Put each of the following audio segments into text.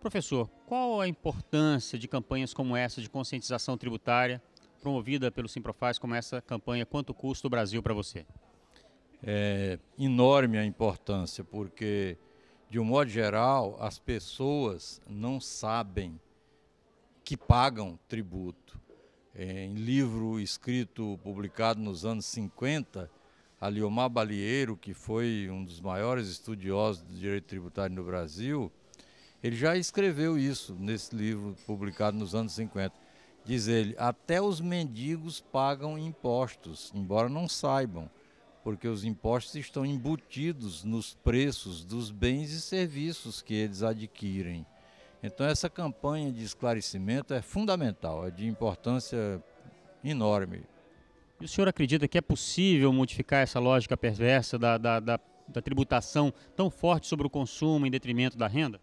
Professor, qual a importância de campanhas como essa de conscientização tributária, promovida pelo Simprofaz, como essa campanha Quanto Custa o Brasil para você? É enorme a importância, porque, de um modo geral, as pessoas não sabem que pagam tributo. É, em livro escrito, publicado nos anos 50, a Liomar Balieiro, que foi um dos maiores estudiosos do direito tributário no Brasil, ele já escreveu isso nesse livro publicado nos anos 50. Diz ele: até os mendigos pagam impostos, embora não saibam, porque os impostos estão embutidos nos preços dos bens e serviços que eles adquirem. Então, essa campanha de esclarecimento é fundamental, é de importância enorme. E o senhor acredita que é possível modificar essa lógica perversa da, da, da, da tributação tão forte sobre o consumo em detrimento da renda?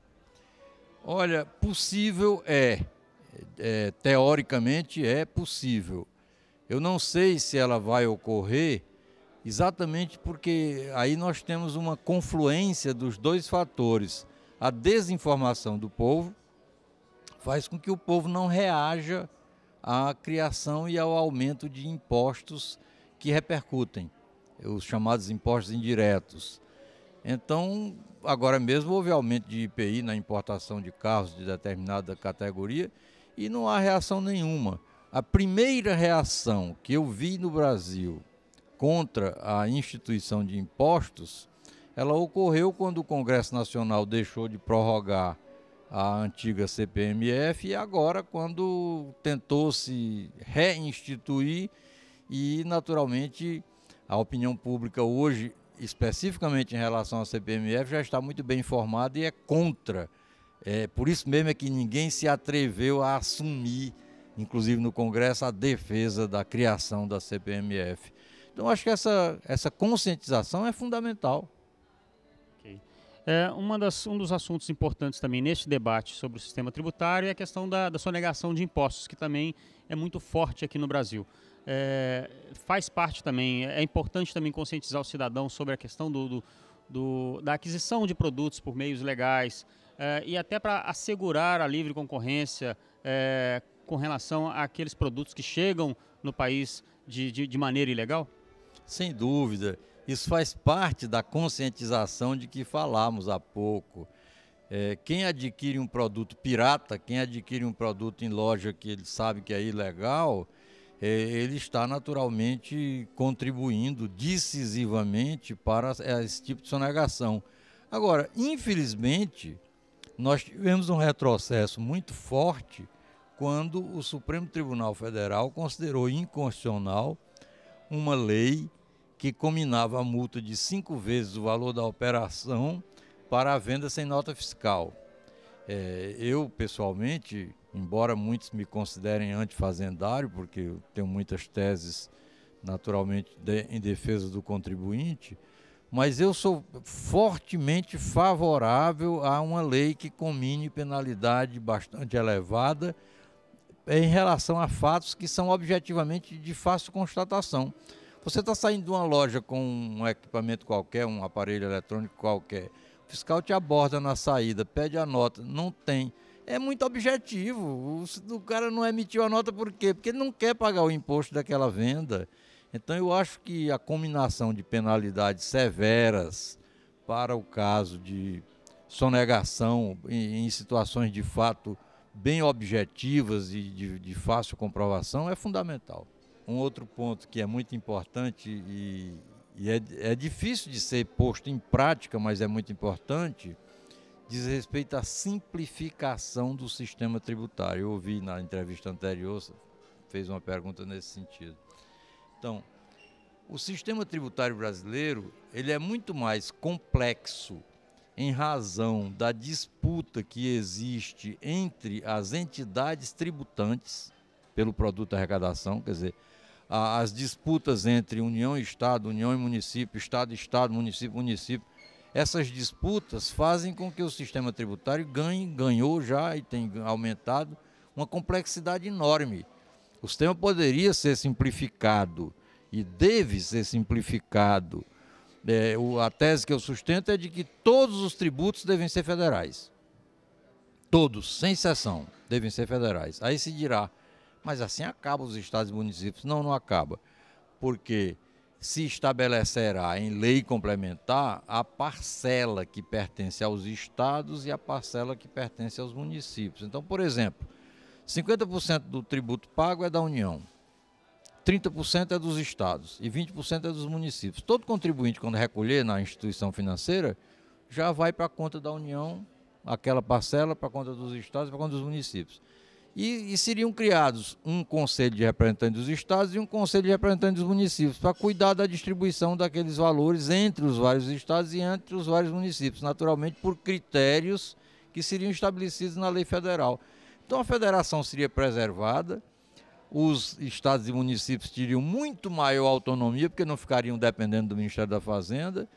Olha, possível é. é. Teoricamente é possível. Eu não sei se ela vai ocorrer exatamente porque aí nós temos uma confluência dos dois fatores. A desinformação do povo faz com que o povo não reaja à criação e ao aumento de impostos que repercutem, os chamados impostos indiretos. Então, agora mesmo houve aumento de IPI na importação de carros de determinada categoria e não há reação nenhuma. A primeira reação que eu vi no Brasil contra a instituição de impostos, ela ocorreu quando o Congresso Nacional deixou de prorrogar a antiga CPMF e agora quando tentou se reinstituir e naturalmente a opinião pública hoje especificamente em relação à CPMF, já está muito bem informado e é contra. É, por isso mesmo é que ninguém se atreveu a assumir, inclusive no Congresso, a defesa da criação da CPMF. Então, acho que essa, essa conscientização é fundamental. Okay. É, uma das, um dos assuntos importantes também neste debate sobre o sistema tributário é a questão da, da sonegação de impostos, que também é muito forte aqui no Brasil é, faz parte também, é importante também conscientizar o cidadão sobre a questão do, do, do da aquisição de produtos por meios legais é, e até para assegurar a livre concorrência é, com relação àqueles produtos que chegam no país de, de, de maneira ilegal? Sem dúvida. Isso faz parte da conscientização de que falamos há pouco. É, quem adquire um produto pirata, quem adquire um produto em loja que ele sabe que é ilegal, é, ele está naturalmente contribuindo decisivamente para esse tipo de sonegação. Agora, infelizmente, nós tivemos um retrocesso muito forte quando o Supremo Tribunal Federal considerou inconstitucional uma lei que combinava a multa de cinco vezes o valor da operação para a venda sem nota fiscal. É, eu, pessoalmente, embora muitos me considerem antifazendário, porque eu tenho muitas teses naturalmente de, em defesa do contribuinte, mas eu sou fortemente favorável a uma lei que combine penalidade bastante elevada em relação a fatos que são objetivamente de fácil constatação. Você está saindo de uma loja com um equipamento qualquer, um aparelho eletrônico qualquer, o fiscal te aborda na saída, pede a nota, não tem é muito objetivo. O, o cara não emitiu a nota por quê? Porque ele não quer pagar o imposto daquela venda. Então eu acho que a combinação de penalidades severas para o caso de sonegação em, em situações de fato bem objetivas e de, de, fácil comprovação é fundamental. Um outro ponto que é muito importante e, e é, é difícil de ser posto em prática, mas é muito importante, diz respeito à simplificação do sistema tributário. Eu ouvi na entrevista anterior, fez uma pergunta nesse sentido. Então, o sistema tributário brasileiro, ele é muito mais complexo em razão da disputa que existe entre as entidades tributantes pelo produto da arrecadação, quer dizer, as disputas entre União e Estado, União e município, Estado e Estado, município e município, essas disputas fazem com que o sistema tributário ganhe, ganhou já e tem aumentado uma complexidade enorme. O sistema poderia ser simplificado e deve ser simplificado. É, o, a tese que eu sustento é de que todos os tributos devem ser federais. Todos, sem exceção, devem ser federais. Aí se dirá, mas assim acaba os estados e municípios. Não, não acaba. Porque se estabelecerá em lei complementar a parcela que pertence aos estados e a parcela que pertence aos municípios. Então, por exemplo, 50% do tributo pago é da União, 30% é dos estados e 20% é dos municípios. Todo contribuinte, quando recolher na instituição financeira, já vai para a conta da União, aquela parcela, para a conta dos estados e para a conta dos municípios. E, e, seriam criados um conselho de representantes dos estados e um conselho de representantes dos municípios, para cuidar da distribuição daqueles valores entre os vários estados e entre os vários municípios, naturalmente por critérios que seriam estabelecidos na lei federal. Então a federação seria preservada, os estados e municípios teriam muito maior autonomia, porque não ficariam dependendo do Ministério da Fazenda,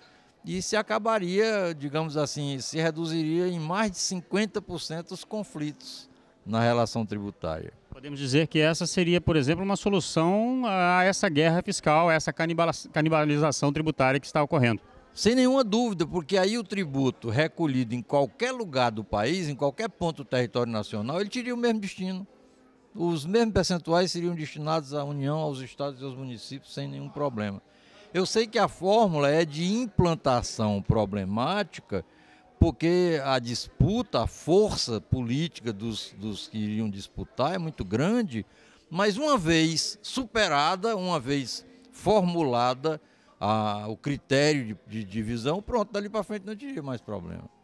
e se acabaria, digamos assim, se reduziria em mais de 50% os conflitos na relação tributária. Podemos dizer que essa seria, por exemplo, uma solução a essa guerra fiscal, a essa canibalização tributária que está ocorrendo. Sem nenhuma dúvida, porque aí o tributo recolhido em qualquer lugar do país, em qualquer ponto do território nacional, ele teria o mesmo destino. Os mesmos percentuais seriam destinados à União, aos estados e aos municípios sem nenhum problema. Eu sei que a fórmula é de implantação problemática porque a disputa, a força política dos, dos que iriam disputar é muito grande, mas uma vez superada, uma vez formulada a, o critério de, de divisão, pronto, dali para frente não teria mais problema.